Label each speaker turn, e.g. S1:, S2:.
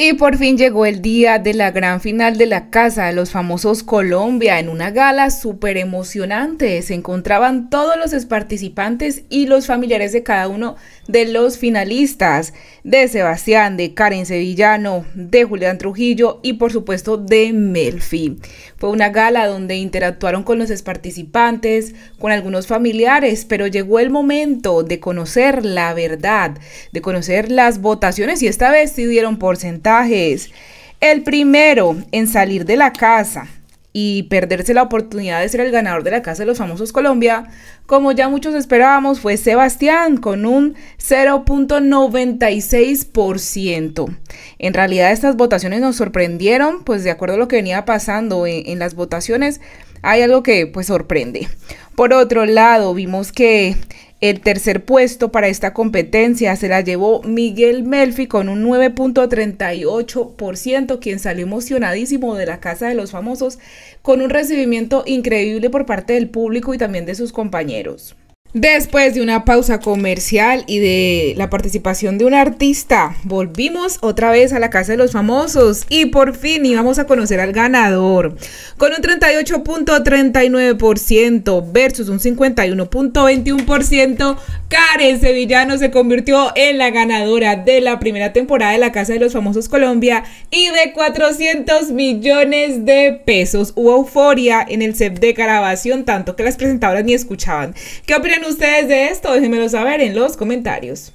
S1: Y por fin llegó el día de la gran final de la Casa de los Famosos Colombia en una gala súper emocionante. Se encontraban todos los participantes y los familiares de cada uno de los finalistas, de Sebastián, de Karen Sevillano, de Julián Trujillo y por supuesto de Melfi. Fue una gala donde interactuaron con los participantes, con algunos familiares, pero llegó el momento de conocer la verdad, de conocer las votaciones y esta vez se dieron por sentado el primero en salir de la casa y perderse la oportunidad de ser el ganador de la Casa de los Famosos Colombia, como ya muchos esperábamos, fue Sebastián con un 0.96%. En realidad estas votaciones nos sorprendieron, pues de acuerdo a lo que venía pasando en, en las votaciones, hay algo que pues sorprende. Por otro lado, vimos que el tercer puesto para esta competencia se la llevó Miguel Melfi con un 9.38%, quien salió emocionadísimo de la Casa de los Famosos con un recibimiento increíble por parte del público y también de sus compañeros. Después de una pausa comercial y de la participación de un artista, volvimos otra vez a la Casa de los Famosos y por fin íbamos a conocer al ganador. Con un 38.39% versus un 51.21%, Karen Sevillano se convirtió en la ganadora de la primera temporada de la Casa de los Famosos Colombia y de 400 millones de pesos. Hubo euforia en el set de grabación, tanto que las presentadoras ni escuchaban. ¿Qué opinan ustedes de esto? Déjenmelo saber en los comentarios.